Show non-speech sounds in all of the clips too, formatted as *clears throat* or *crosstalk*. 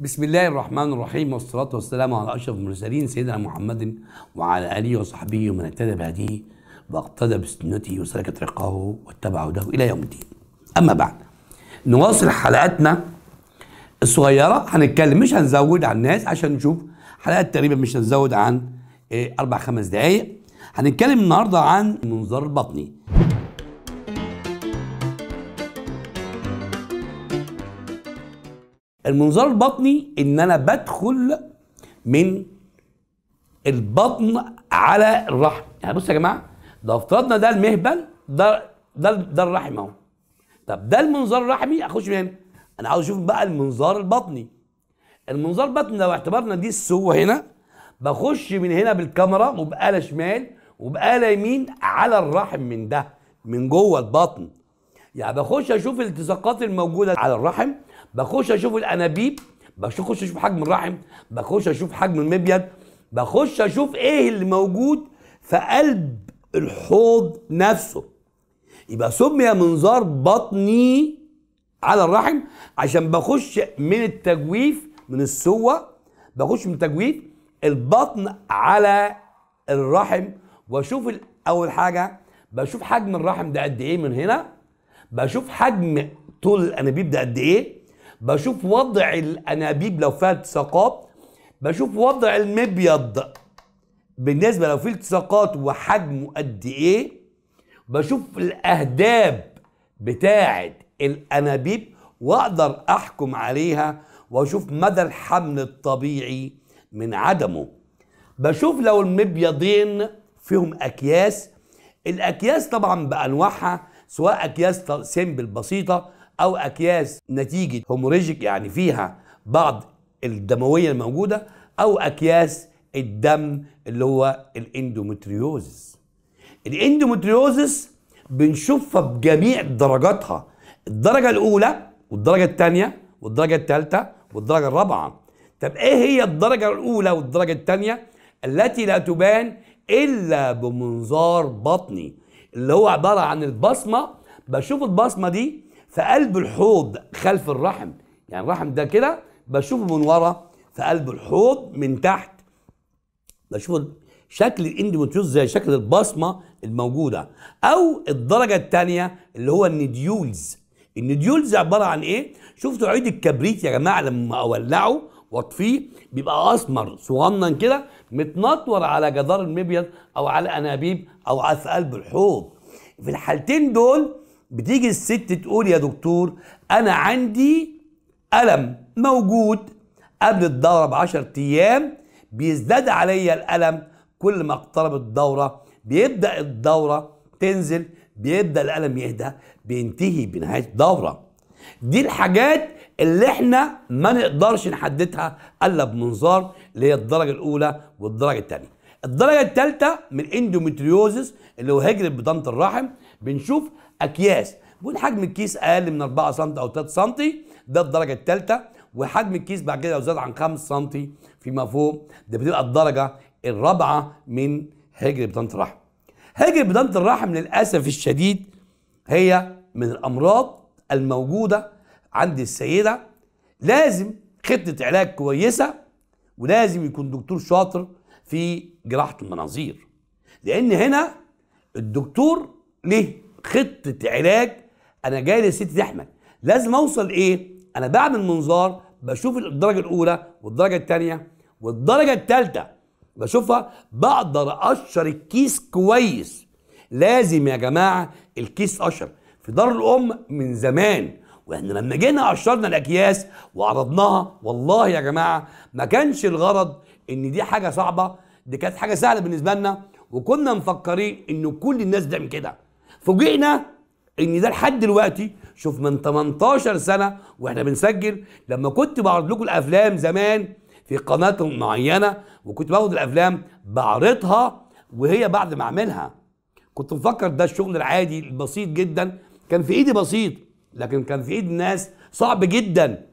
بسم الله الرحمن الرحيم والصلاة والسلام على أشرف المرسلين سيدنا محمد وعلى آله وصحبه ومن اهتدى بهديه واقتدى بسنته وسلك طريقه واتبع هداه إلى يوم الدين. أما بعد نواصل حلقاتنا الصغيرة هنتكلم مش هنزود عن الناس عشان نشوف حلقات تقريبا مش هنزود عن إيه، أربع خمس دقايق هنتكلم النهاردة عن منظار البطني المنظار البطني ان انا بدخل من البطن على الرحم يعني بصوا يا جماعه ده افترضنا ده المهبل ده ده ده الرحم اهو طب ده المنظار الرحمي اخش من هنا انا عاوز اشوف بقى المنظار البطني المنظار البطني لو اعتبرنا دي السوه هنا بخش من هنا بالكاميرا وبآلة شمال وبآلة يمين على الرحم من ده من جوه البطن يعني بخش اشوف الالتصاقات الموجوده على الرحم بخش اشوف الانابيب بخش اشوف حجم الرحم بخش اشوف حجم المبيض بخش اشوف ايه اللي موجود في قلب الحوض نفسه يبقى سمي منظار بطني على الرحم عشان بخش من التجويف من السوة بخش من التجويف البطن على الرحم واشوف اول حاجة بشوف حجم الرحم ده قد ايه من هنا بشوف حجم طول الانابيب ده قد ايه بشوف وضع الانابيب لو فيها التصاقات بشوف وضع المبيض بالنسبه لو في التصاقات وحجمه قد ايه بشوف الاهداب بتاعه الانابيب واقدر احكم عليها واشوف مدى الحمل الطبيعي من عدمه بشوف لو المبيضين فيهم اكياس الاكياس طبعا بانواعها سواء اكياس سمبل بسيطه أو أكياس نتيجة هيموريجيك يعني فيها بعض الدموية الموجودة أو أكياس الدم اللي هو الاندومتريوزس الاندومتريوزس بنشوفها بجميع درجاتها الدرجة الأولى والدرجة الثانية والدرجة الثالثة والدرجة الرابعة طب إيه هي الدرجة الأولى والدرجة الثانية التي لا تبان إلا بمنظار بطني اللي هو عبارة عن البصمة بشوف البصمة دي في قلب الحوض خلف الرحم يعني الرحم ده كده بشوفه من ورا في قلب الحوض من تحت بشوف شكل الاندوميتريوز زي شكل البصمه الموجوده او الدرجه الثانيه اللي هو النديولز النديولز عباره عن ايه شفتوا عيد الكبريت يا جماعه لما اولعه واطفيه بيبقى اسمر صغنن كده متنطور على جدار المبيض او على انابيب او على قلب الحوض في الحالتين دول بتيجي الست تقول يا دكتور انا عندي الم موجود قبل الدوره ب 10 ايام بيزداد عليا الالم كل ما اقترب الدوره بيبدا الدوره تنزل بيبدا الالم يهدى بينتهي بنهايه الدوره دي الحاجات اللي احنا ما نقدرش نحددها الا بمنظار اللي هي الدرجه الاولى والدرجه الثانيه الدرجه الثالثه من الاندوميتريوزس اللي هو هجر بطانه الرحم بنشوف اكياس بيكون حجم الكيس اقل من 4 سم او 3 سم ده الدرجه الثالثه وحجم الكيس بعد كده لو زاد عن 5 سم فيما فوق ده بتبقى الدرجه الرابعه من هجر بطانه الرحم هجر بطانه الرحم للاسف الشديد هي من الامراض الموجوده عند السيده لازم خطه علاج كويسه ولازم يكون دكتور شاطر في جراحه المناظير لان هنا الدكتور ليه؟ خطه علاج انا جاي للست تحمل لازم اوصل ايه؟ انا بعمل منظار بشوف الدرجه الاولى والدرجه الثانيه والدرجه الثالثه بشوفها بقدر اقشر الكيس كويس لازم يا جماعه الكيس قشر في دار الام من زمان واحنا لما جينا قشرنا الاكياس وعرضناها والله يا جماعه ما كانش الغرض ان دي حاجه صعبه دي كانت حاجه سهله بالنسبه لنا وكنا مفكرين ان كل الناس بتعمل كده فوجئنا ان ده لحد دلوقتي شوف من 18 سنه واحنا بنسجل لما كنت بعرض لكم الافلام زمان في قناه معينه وكنت باخد الافلام بعرضها وهي بعد ما اعملها كنت مفكر ده الشغل العادي البسيط جدا كان في ايدي بسيط لكن كان في ايد ناس صعب جدا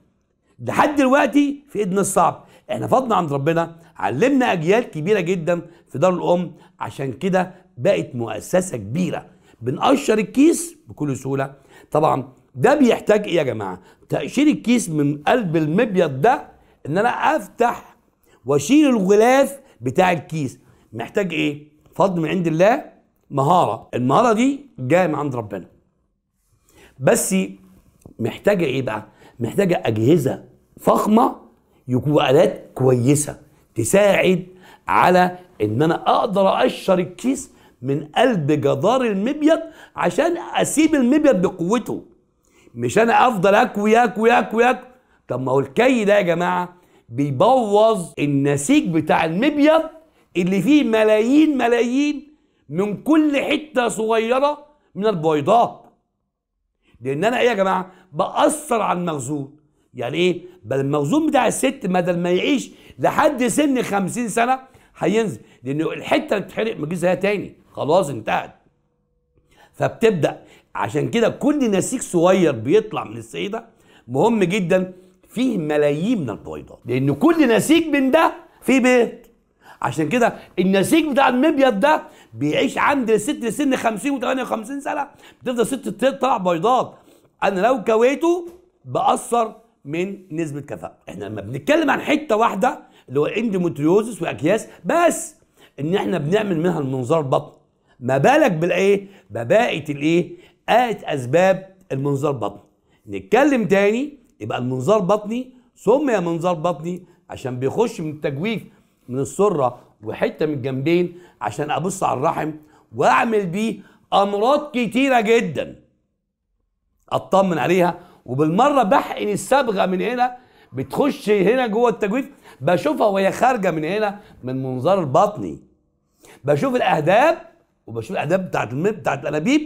لحد دلوقتي في ايدنا الصعب احنا فضنا عند ربنا علمنا اجيال كبيره جدا في دار الام عشان كده بقت مؤسسه كبيره بنقشر الكيس بكل سهوله طبعا ده بيحتاج ايه يا جماعه تقشير الكيس من قلب المبيض ده ان انا افتح واشيل الغلاف بتاع الكيس محتاج ايه فضل من عند الله مهاره المهاره دي جايه من عند ربنا بس محتاجه ايه بقى محتاجه اجهزه فخمه يكونوا الات كويسه تساعد على ان انا اقدر اقشر الكيس من قلب جدار المبيض عشان اسيب المبيض بقوته مش انا افضل اكوي اكوي اكوي اكوي طب ما هو الكي ده يا جماعه بيبوظ النسيج بتاع المبيض اللي فيه ملايين ملايين من كل حته صغيره من البيضات لان انا ايه يا جماعه باثر على المخزون يعني ايه بل المخزون بتاع الست بدل ما يعيش لحد سن 50 سنه هينزل لان الحته اللي بتتحرق ما تجيش زيها تاني خلاص انتهت فبتبدا عشان كده كل نسيج صغير بيطلع من السيده ده مهم جدا فيه ملايين من البويضات لان كل نسيج من ده فيه بيض عشان كده النسيج بتاع المبيض ده بيعيش عند الست لسن 50 و58 سنه بتفضل ست تطلع بيضات انا لو كويته باثر من نسبه كفاءه احنا لما بنتكلم عن حته واحده اللي هو اندوميتريوزس واكياس بس ان احنا بنعمل منها المنظار البطن ما بالك بالايه بباقه الايه آت اسباب المنظار بطني نتكلم تاني يبقى المنظار بطني سمي منظار بطني عشان بيخش من التجويف من السره وحته من الجنبين عشان ابص على الرحم واعمل بيه امراض كتيره جدا اطمن عليها وبالمره بحقن الصبغه من هنا بتخش هنا جوه التجويف بشوفها وهي خارجه من هنا من منظار البطني بشوف الاهداب وبشوف الاعداد بتاعت المد بتاعت الانابيب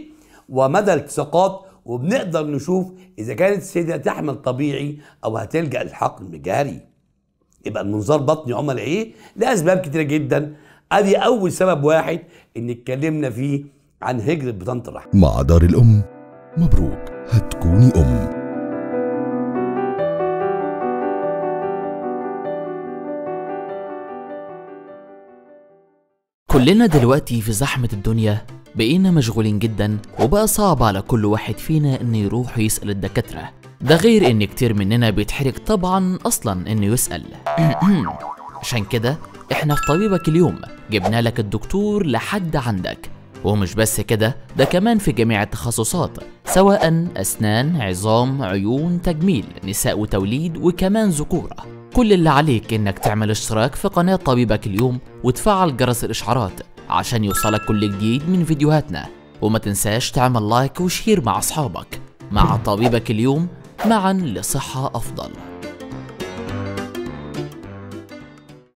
ومدى التصاقات وبنقدر نشوف اذا كانت السيده تحمل طبيعي او هتلجا للحقن جاري يبقى المنظار بطني عمل ايه لاسباب كتيره جدا ادي اول سبب واحد ان اتكلمنا فيه عن هجره بطانه الرحم مع دار الام مبروك هتكوني ام كلنا دلوقتي في زحمة الدنيا بقينا مشغولين جدا وبقى صعب على كل واحد فينا انه يروح يسأل الدكاترة ده غير ان كتير مننا بيتحرج طبعا اصلا انه يسأل *clears throat* عشان كده احنا في طبيبك اليوم جبنا لك الدكتور لحد عندك ومش بس كده ده كمان في جميع التخصصات سواء أسنان عظام عيون تجميل نساء وتوليد وكمان ذكورة كل اللي عليك انك تعمل اشتراك في قناة طبيبك اليوم وتفعل جرس الاشعارات عشان يوصلك كل جديد من فيديوهاتنا وما تنساش تعمل لايك وشير مع اصحابك مع طبيبك اليوم معا لصحة افضل